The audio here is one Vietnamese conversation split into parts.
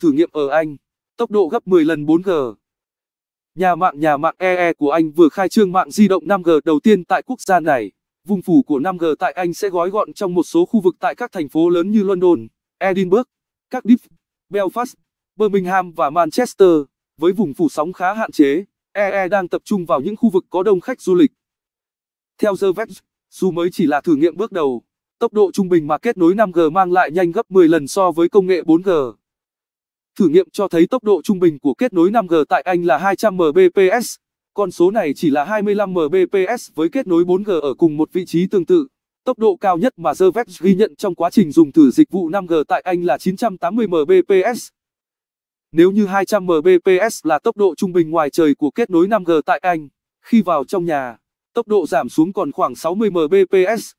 thử nghiệm ở Anh, tốc độ gấp 10 lần 4G. Nhà mạng nhà mạng EE e của Anh vừa khai trương mạng di động 5G đầu tiên tại quốc gia này. Vùng phủ của 5G tại Anh sẽ gói gọn trong một số khu vực tại các thành phố lớn như London, Edinburgh, Cardiff, Belfast, Birmingham và Manchester. Với vùng phủ sóng khá hạn chế, EE e đang tập trung vào những khu vực có đông khách du lịch. Theo The Verge, dù mới chỉ là thử nghiệm bước đầu, tốc độ trung bình mà kết nối 5G mang lại nhanh gấp 10 lần so với công nghệ 4G. Thử nghiệm cho thấy tốc độ trung bình của kết nối 5G tại Anh là 200 Mbps. Con số này chỉ là 25 Mbps với kết nối 4G ở cùng một vị trí tương tự. Tốc độ cao nhất mà Zervex ghi nhận trong quá trình dùng thử dịch vụ 5G tại Anh là 980 Mbps. Nếu như 200 Mbps là tốc độ trung bình ngoài trời của kết nối 5G tại Anh, khi vào trong nhà, tốc độ giảm xuống còn khoảng 60 Mbps.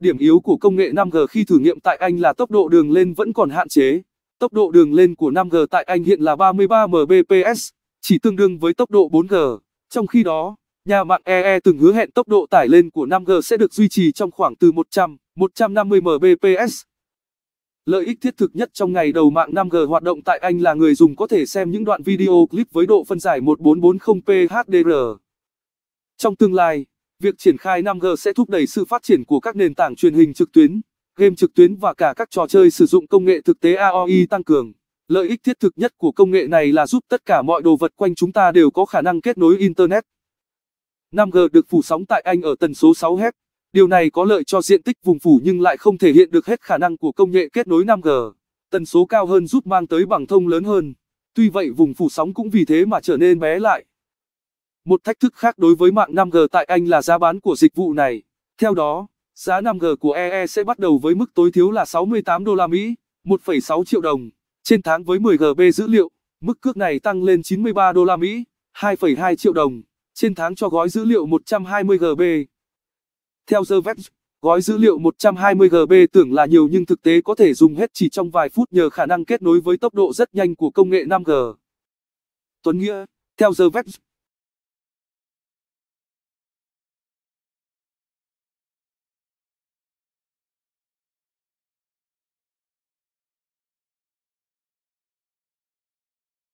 Điểm yếu của công nghệ 5G khi thử nghiệm tại Anh là tốc độ đường lên vẫn còn hạn chế. Tốc độ đường lên của 5G tại Anh hiện là 33 Mbps, chỉ tương đương với tốc độ 4G. Trong khi đó, nhà mạng EE e từng hứa hẹn tốc độ tải lên của 5G sẽ được duy trì trong khoảng từ 100, 150 Mbps. Lợi ích thiết thực nhất trong ngày đầu mạng 5G hoạt động tại Anh là người dùng có thể xem những đoạn video clip với độ phân giải 1440p HDR. Trong tương lai, việc triển khai 5G sẽ thúc đẩy sự phát triển của các nền tảng truyền hình trực tuyến game trực tuyến và cả các trò chơi sử dụng công nghệ thực tế AOI tăng cường. Lợi ích thiết thực nhất của công nghệ này là giúp tất cả mọi đồ vật quanh chúng ta đều có khả năng kết nối Internet. 5G được phủ sóng tại Anh ở tần số 6Hz. Điều này có lợi cho diện tích vùng phủ nhưng lại không thể hiện được hết khả năng của công nghệ kết nối 5G. Tần số cao hơn giúp mang tới bằng thông lớn hơn. Tuy vậy vùng phủ sóng cũng vì thế mà trở nên bé lại. Một thách thức khác đối với mạng 5G tại Anh là giá bán của dịch vụ này. Theo đó, Giá 5G của EE e sẽ bắt đầu với mức tối thiểu là 68 đô la Mỹ, 1,6 triệu đồng trên tháng với 10GB dữ liệu, mức cước này tăng lên 93 đô la Mỹ, 2,2 triệu đồng trên tháng cho gói dữ liệu 120GB. Theo The Verge, gói dữ liệu 120GB tưởng là nhiều nhưng thực tế có thể dùng hết chỉ trong vài phút nhờ khả năng kết nối với tốc độ rất nhanh của công nghệ 5G. Tuấn Nghĩa, theo The Verge,